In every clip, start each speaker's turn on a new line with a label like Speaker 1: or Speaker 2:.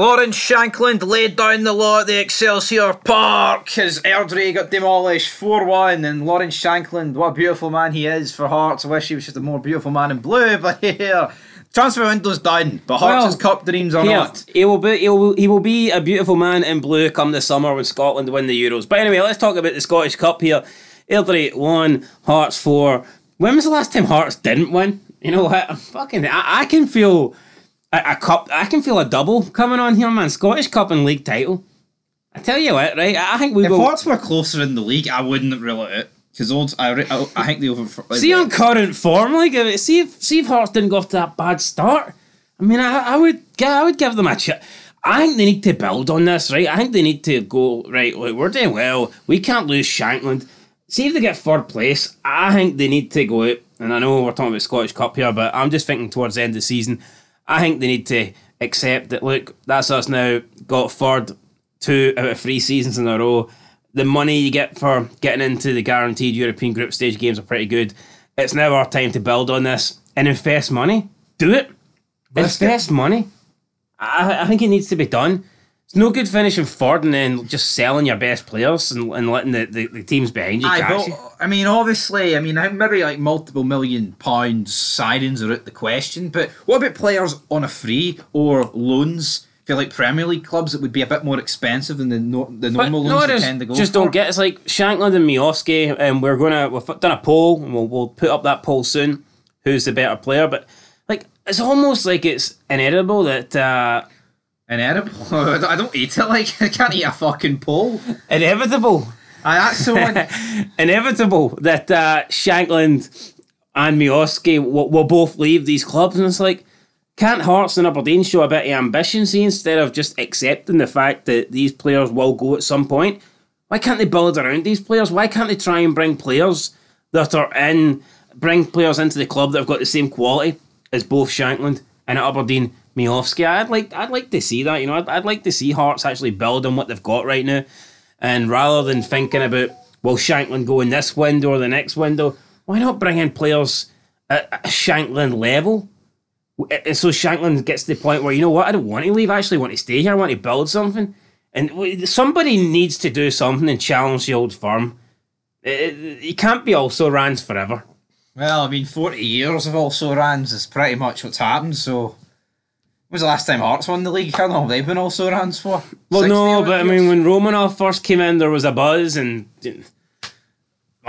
Speaker 1: Lauren Shankland laid down the law at the Excelsior Park as Airdrie got demolished 4 1. And Lauren Shankland, what a beautiful man he is for Hearts. I wish he was just a more beautiful man in blue, but yeah. Transfer window's done, but Hearts' well, cup dreams are here, not.
Speaker 2: He will be, he will, he will be a beautiful man in blue come the summer when Scotland win the Euros. But anyway, let's talk about the Scottish Cup here. Airdrie one, Hearts 4. When was the last time Hearts didn't win? You know, I, fucking, I, I can feel a, a cup. I can feel a double coming on here, man. Scottish Cup and League title. I tell you what, right? I think we if Hearts
Speaker 1: were closer in the league, I wouldn't rule it Because old, I, I, I, think the over. see on
Speaker 2: current form, like if, see if see if Hearts didn't go off to that bad start. I mean, I, I would I would give them a chance. I think they need to build on this, right? I think they need to go right. Look, we're doing well. We can't lose Shankland. See if they get third place. I think they need to go out. And I know we're talking about Scottish Cup here, but I'm just thinking towards the end of the season. I think they need to accept that, look, that's us now, got Ford two out of three seasons in a row. The money you get for getting into the guaranteed European group stage games are pretty good. It's now our time to build on this and invest money. Do it. invest money. I, I think it needs to be done. It's no good finishing third and then just selling your best players and, and letting the, the, the teams behind you. Aye, but, you.
Speaker 1: I mean, obviously, I mean, maybe like multiple million pound signings are out the question, but what about players on a free or loans? for like Premier League clubs, it would be a bit more expensive than the no, the normal but tend to go. Just for. don't get it's
Speaker 2: like Shankland and Mioski, and um, we're gonna we've done a poll, and we'll we'll put up that poll soon. Who's the better player? But like it's almost like it's inevitable that. Uh, Inedible. I don't eat it. Like I can't eat a fucking pole. Inevitable. I that's the one. Inevitable that uh, Shankland and Mioski will, will both leave these clubs, and it's like. Can't Hearts and Aberdeen show a bit of ambition, see, instead of just accepting the fact that these players will go at some point? Why can't they build around these players? Why can't they try and bring players that are in, bring players into the club that have got the same quality as both Shankland and Aberdeen? Miofsky. I'd like I'd like to see that. You know, I'd, I'd like to see Hearts actually build on what they've got right now, and rather than thinking about will Shanklin go in this window or the next window, why not bring in players at, a Shanklin level? And uh, so Shanklin gets to the point where you know what I don't want to leave. I actually want to stay here. I want to build something, and somebody needs to do something and challenge the old firm. It, uh, it, it can't be also Rans forever. Well, I mean, forty
Speaker 1: years of also Rans is pretty much what's happened. So was the last time Hearts won the league? I
Speaker 2: don't know. They've been also runs for. Well, no, but years? I mean, when Romanov first came in, there was a buzz, and well,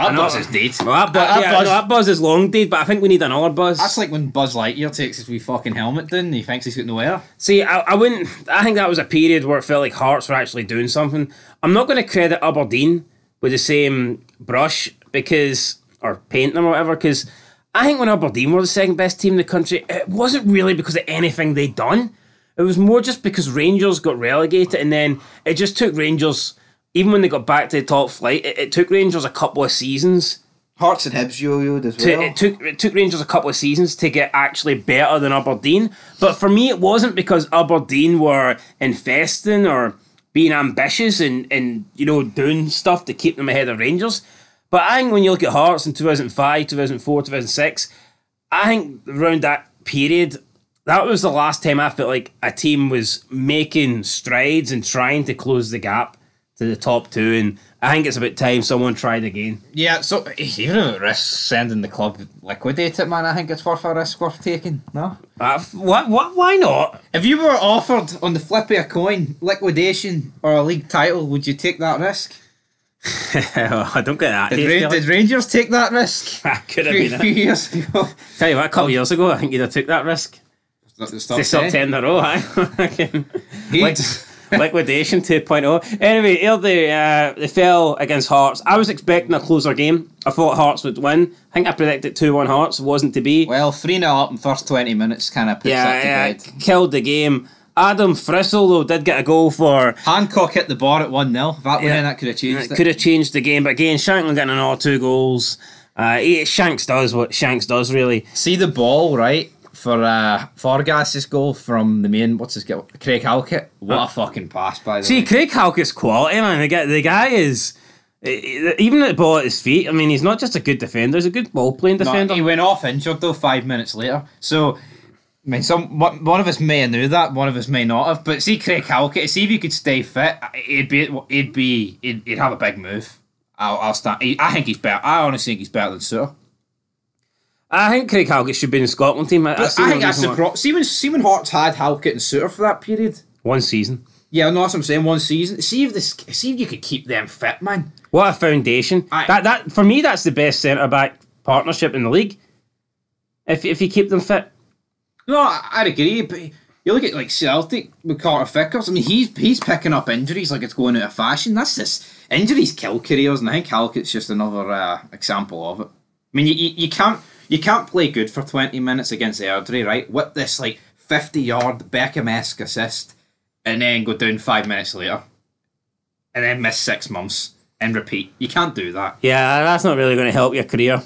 Speaker 2: that buzz is dead. Well, that, bu- that yeah, buzz, no, that buzz is long dead, but I think we need another buzz. That's like when Buzz Lightyear takes his wee fucking helmet down and he thinks he's got no air. See, I, I wouldn't. I think that was a period where it felt like Hearts were actually doing something. I'm not going to credit Aberdeen with the same brush because, or paint them or whatever, because I think when Aberdeen were the second best team in the country, it wasn't really because of anything they'd done. It was more just because Rangers got relegated, and then it just took Rangers, even when they got back to the top flight, it, it took Rangers a couple of seasons. Hearts and Hibs yo-yoed as well. To, it took it took Rangers a couple of seasons to get actually better than Aberdeen, but for me it wasn't because Aberdeen were investing or being ambitious and and you know doing stuff to keep them ahead of Rangers. But I think when you look at Hearts in 2005, 2004, 2006, I think around that period, that was the last time I felt like a team was making strides and trying to close the gap to the top two. And I think it's about time someone tried again.
Speaker 1: Yeah, so even at risk sending the club liquidate it, man, I think it's worth a risk worth taking. No, uh, what? What? Why not? If you were offered on the flip of a coin liquidation or a league title, would you take that risk?
Speaker 2: I don't get that. Did, Ra- did
Speaker 1: Rangers take that risk? could have been a few years ago.
Speaker 2: Tell you what, a couple of years ago, I think you'd have took that risk. The top, eh? 10. in a row, like, liquidation 2.0. Anyway, here they, uh, they fell against Hearts. I was expecting a closer game. I thought Hearts would win. I think I predicted 2 1 Hearts. Wasn't to be. Well, 3 0 up in first 20 minutes kind of puts yeah, that to yeah, bed. Killed the game. Adam Frissell though did get a goal for Hancock hit the bar at one 0 That yeah, that could have changed. It could have changed the game, but again, Shankland getting another two goals. Uh, he, Shanks does what Shanks does really. See the ball right for uh, Fargas's goal from the main. What's his goal? Craig Halkett. What a uh,
Speaker 1: fucking pass by the See,
Speaker 2: way. Craig Halkett's quality, man. The guy, the guy is. Eh, eh, even at ball at his feet, I mean, he's not just a good defender; he's a good ball playing defender. No, he went off injured though
Speaker 1: five minutes later. So I mean, some one, one of us may have knew that, one of us may not have. But see, Craig Halkett, see if he could stay fit, it would be, it would be, it would would have a big move.
Speaker 2: I'll, I'll start. I think he's better. I honestly think he's better than Suter. I think Craig Halkett should be in the Scotland team. I, I, I think that's the problem.
Speaker 1: See when, see when Hearts had Halkett and Suter for that period.
Speaker 2: One season. Yeah, I know what I'm saying. One season. See if this. See if you could keep them fit, man. What a foundation. I, that that for me, that's the best centre back partnership in the league. If if you keep them fit. No, I agree, but you look at like Celtic with
Speaker 1: Carter Vickers. I mean, he's he's picking up injuries like it's going out of fashion. That's this injuries kill careers, and I think Halkett's just another uh, example of it. I mean, you, you, you can't you can't play good for twenty minutes against Airdrie, right? With this like fifty yard Beckham-esque assist, and then go down five minutes later, and then miss six months and repeat.
Speaker 2: You can't do that. Yeah, that's not really going to help your career.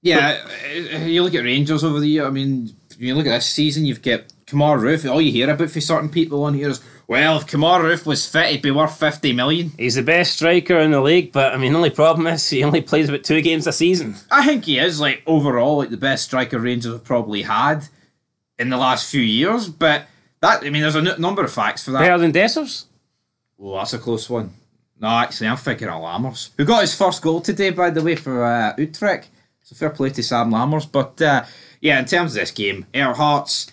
Speaker 2: Yeah,
Speaker 1: but, uh, uh, you look at Rangers over the year. I mean, you look at this season, you've got Kamar Roof. All you hear about for certain people
Speaker 2: on here is, well, if Kamar Roof was fit, he'd be worth 50 million. He's the best striker in the league, but I mean, the only problem is he only plays about two games a season. I think he is, like, overall, like the best
Speaker 1: striker Rangers have probably had in the last few years, but that, I mean, there's a n- number of facts for that. Better than Dessers? Well, oh, that's a close one. No, actually, I'm thinking of Lammers, who got his first goal today, by the way, for uh, Utrecht. So fair play to Sam Lammers, but. Uh, yeah, in terms of this game, Air hearts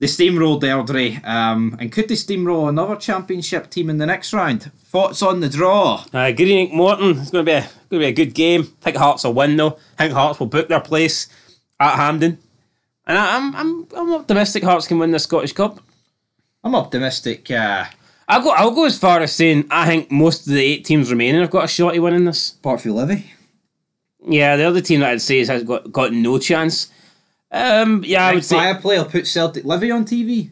Speaker 1: they steamrolled Airdrie, um, and could they steamroll another championship team in the next round? Thoughts on the draw? Uh, good evening, Morton.
Speaker 2: It's going to be a, going to be a good game. I think Hearts will win though. I think Hearts will book their place at Hampden, and I, am I'm I'm optimistic Hearts can win the Scottish Cup. I'm optimistic. Uh, I'll go. I'll go as far as saying I think most of the eight teams remaining have got a shot of winning this. Part for Levy. Yeah, the other team that I'd say has got got no chance. Um, yeah, I would say. play player put Celtic Livy on TV.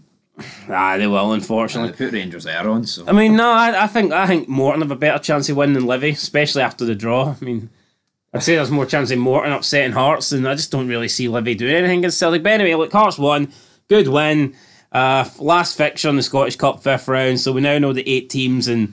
Speaker 2: Ah, they will, unfortunately. they put Rangers there on. So I mean, no, I, I think I think Morton have a better chance of winning than Livy, especially after the draw. I mean, I'd say there's more chance of Morton upsetting Hearts, and I just don't really see Livy doing anything against Celtic. But anyway, look, Hearts won, good win. Uh, last fixture in the Scottish Cup fifth round, so we now know the eight teams, and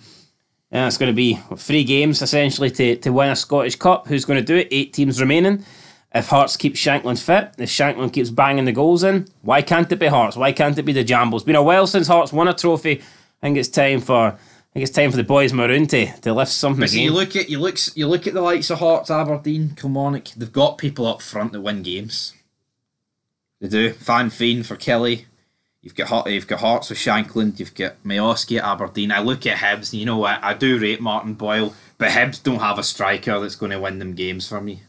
Speaker 2: uh, it's going to be three games essentially to to win a Scottish Cup. Who's going to do it? Eight teams remaining. If Hearts keeps Shankland fit, if Shanklin keeps banging the goals in, why can't it be Hearts? Why can't it be the Jambos? It's been a while since Hearts won a trophy. I think it's time for I think it's time for the boys Maroon to lift something. But you look
Speaker 1: at you look you look at the likes of Hearts, Aberdeen, Kilmarnock. They've got people up front that win games. They do. Fan Fiend for Kelly. You've got you've got Hearts with Shankland. You've got Mayoski at Aberdeen. I look at Hibs, and you know what? I do rate Martin Boyle, but Hibs don't have a striker that's going to win them games for me.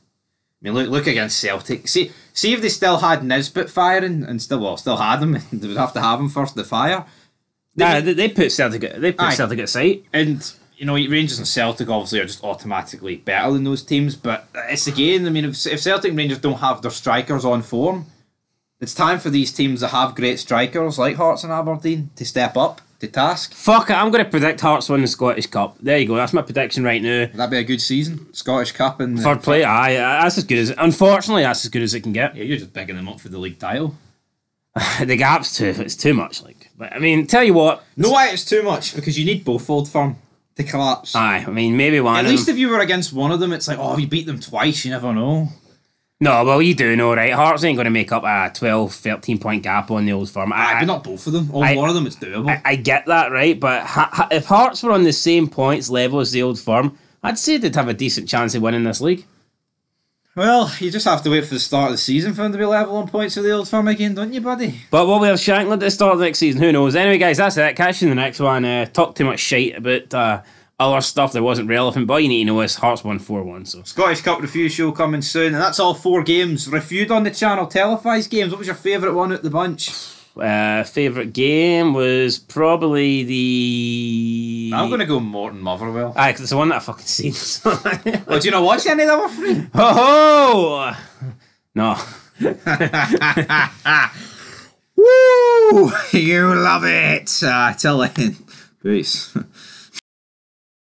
Speaker 1: I mean, look, look against Celtic. See, see if they still had Nisbet firing and still, well, still had them. they would have to have them first to fire. They, nah, they, they put Celtic. They put aye. Celtic at sight. And you know, Rangers and Celtic obviously are just automatically better than those teams. But it's again, I mean, if, if Celtic and Rangers don't have their strikers on form, it's time for these teams that have great strikers like Hearts and Aberdeen to step up
Speaker 2: to task. Fuck it, I'm going to predict Hearts win the Scottish Cup. There you go, that's my prediction right now. Would be a good season? Scottish Cup and. Third play, aye, uh, that's as good as. Unfortunately, that's as good as it can get. Yeah, you're just bigging them up for the league title. the gap's too, it's too much, like. But I mean, tell you what. No, why it's too much, because you need both old firm to collapse. Aye, I mean, maybe one. At least them. if you were against one of them, it's like, oh, you beat them twice, you never know. No, well, you're doing all right. Hearts ain't going to make up a 12, 13 point gap on the old firm. I, but not both of them. On I, one of them, it's doable. I, I get that, right? But ha- ha- if Hearts were on the same points level as the old firm, I'd say they'd have a decent chance of winning this league. Well, you just have to wait for the start of the season for them to be
Speaker 1: level on points with the old firm again, don't
Speaker 2: you, buddy? But what we have Shankland at the start of next season, who knows? Anyway, guys, that's it. Catch you in the next one. Uh, talk too much shit about. Uh, other stuff that wasn't relevant, but you need to know is Hearts won 4 1. So.
Speaker 1: Scottish Cup Review Show coming soon, and that's all four games reviewed on the channel.
Speaker 2: Televised games, what was your favourite one at the bunch? Uh, favourite game was probably the. I'm going to go Morton Motherwell. Aye, because it's the one that I fucking seen. well,
Speaker 1: oh, do you not watch any of them Oh!
Speaker 2: oh! No.
Speaker 1: Woo! You love it! Uh, tell him. Peace.